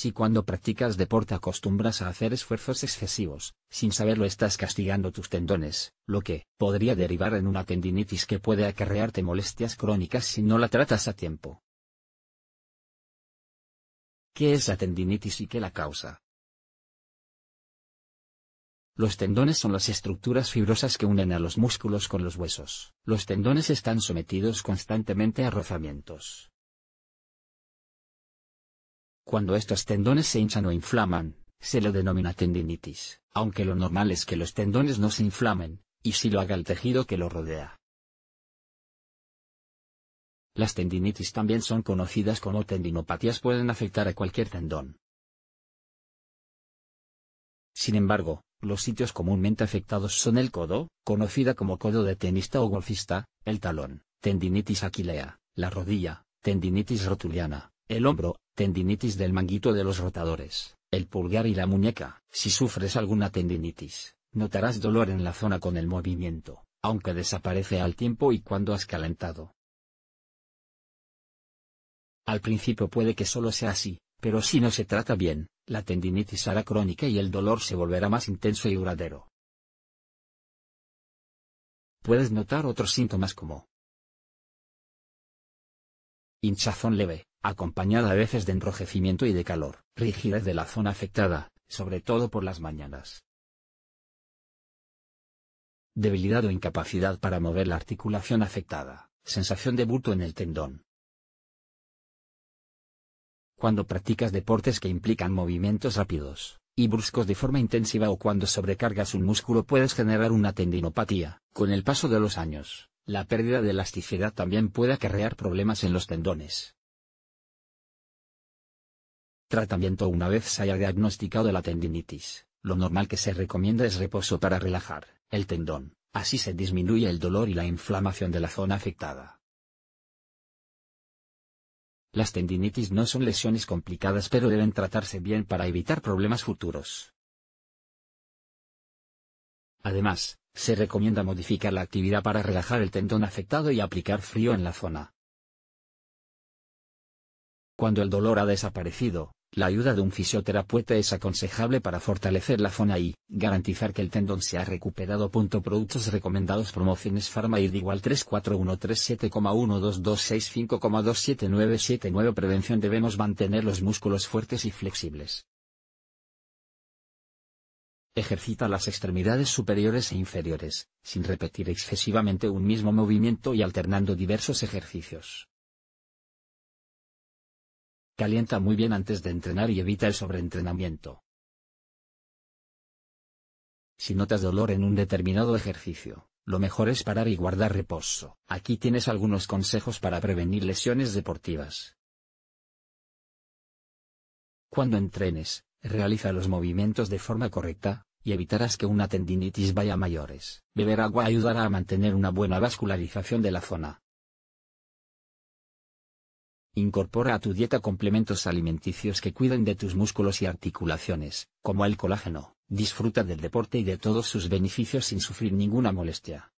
Si cuando practicas deporte acostumbras a hacer esfuerzos excesivos, sin saberlo estás castigando tus tendones, lo que podría derivar en una tendinitis que puede acarrearte molestias crónicas si no la tratas a tiempo. ¿Qué es la tendinitis y qué la causa? Los tendones son las estructuras fibrosas que unen a los músculos con los huesos. Los tendones están sometidos constantemente a rozamientos, cuando estos tendones se hinchan o inflaman, se lo denomina tendinitis, aunque lo normal es que los tendones no se inflamen, y si lo haga el tejido que lo rodea. Las tendinitis también son conocidas como tendinopatías pueden afectar a cualquier tendón. Sin embargo, los sitios comúnmente afectados son el codo, conocida como codo de tenista o golfista, el talón, tendinitis aquilea, la rodilla, tendinitis rotuliana, el hombro, tendinitis del manguito de los rotadores, el pulgar y la muñeca. Si sufres alguna tendinitis, notarás dolor en la zona con el movimiento, aunque desaparece al tiempo y cuando has calentado. Al principio puede que solo sea así, pero si no se trata bien, la tendinitis será crónica y el dolor se volverá más intenso y duradero. Puedes notar otros síntomas como hinchazón leve, acompañada a veces de enrojecimiento y de calor, rigidez de la zona afectada, sobre todo por las mañanas. Debilidad o incapacidad para mover la articulación afectada, sensación de bulto en el tendón. Cuando practicas deportes que implican movimientos rápidos y bruscos de forma intensiva o cuando sobrecargas un músculo puedes generar una tendinopatía. Con el paso de los años, la pérdida de elasticidad también puede acarrear problemas en los tendones, Tratamiento Una vez se haya diagnosticado la tendinitis, lo normal que se recomienda es reposo para relajar el tendón, así se disminuye el dolor y la inflamación de la zona afectada. Las tendinitis no son lesiones complicadas pero deben tratarse bien para evitar problemas futuros. Además, se recomienda modificar la actividad para relajar el tendón afectado y aplicar frío en la zona. Cuando el dolor ha desaparecido, la ayuda de un fisioterapeuta es aconsejable para fortalecer la zona y garantizar que el tendón se ha recuperado. Productos recomendados Promociones Pharma igual 34137,12265,27979 Prevención Debemos mantener los músculos fuertes y flexibles. Ejercita las extremidades superiores e inferiores, sin repetir excesivamente un mismo movimiento y alternando diversos ejercicios. Calienta muy bien antes de entrenar y evita el sobreentrenamiento. Si notas dolor en un determinado ejercicio, lo mejor es parar y guardar reposo. Aquí tienes algunos consejos para prevenir lesiones deportivas. Cuando entrenes, realiza los movimientos de forma correcta, y evitarás que una tendinitis vaya a mayores. Beber agua ayudará a mantener una buena vascularización de la zona. Incorpora a tu dieta complementos alimenticios que cuiden de tus músculos y articulaciones, como el colágeno. Disfruta del deporte y de todos sus beneficios sin sufrir ninguna molestia.